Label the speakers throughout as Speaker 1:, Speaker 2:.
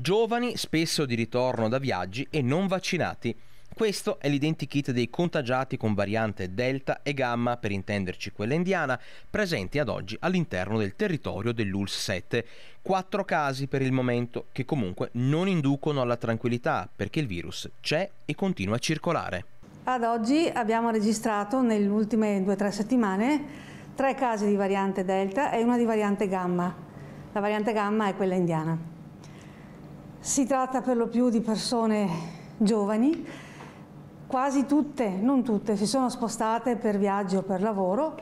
Speaker 1: giovani spesso di ritorno da viaggi e non vaccinati. Questo è l'identikit dei contagiati con variante Delta e Gamma, per intenderci quella indiana, presenti ad oggi all'interno del territorio dell'ULS 7. Quattro casi per il momento, che comunque non inducono alla tranquillità, perché il virus c'è e continua a circolare.
Speaker 2: Ad oggi abbiamo registrato, nelle ultime due o tre settimane, tre casi di variante Delta e una di variante Gamma. La variante Gamma è quella indiana. Si tratta per lo più di persone giovani, quasi tutte, non tutte, si sono spostate per viaggio o per lavoro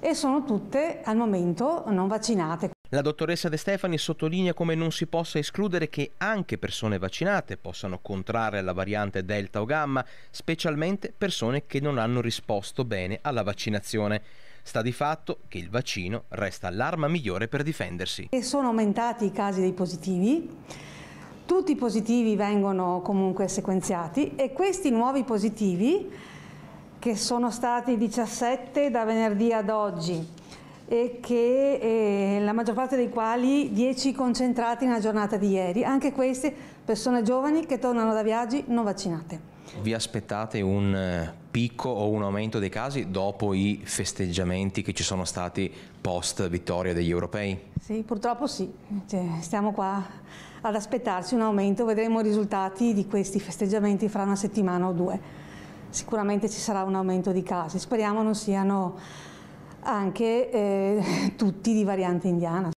Speaker 2: e sono tutte al momento non vaccinate.
Speaker 1: La dottoressa De Stefani sottolinea come non si possa escludere che anche persone vaccinate possano contrarre la variante Delta o Gamma, specialmente persone che non hanno risposto bene alla vaccinazione. Sta di fatto che il vaccino resta l'arma migliore per difendersi.
Speaker 2: E sono aumentati i casi dei positivi tutti i positivi vengono comunque sequenziati e questi nuovi positivi, che sono stati 17 da venerdì ad oggi, e che eh, la maggior parte dei quali 10 concentrati nella giornata di ieri, anche queste persone giovani che tornano da viaggi non vaccinate.
Speaker 1: Vi aspettate un eh, picco o un aumento dei casi dopo i festeggiamenti che ci sono stati post vittoria degli europei?
Speaker 2: Sì, purtroppo sì, cioè, stiamo qua ad aspettarci un aumento, vedremo i risultati di questi festeggiamenti fra una settimana o due. Sicuramente ci sarà un aumento di casi, speriamo non siano anche eh, tutti di variante indiana.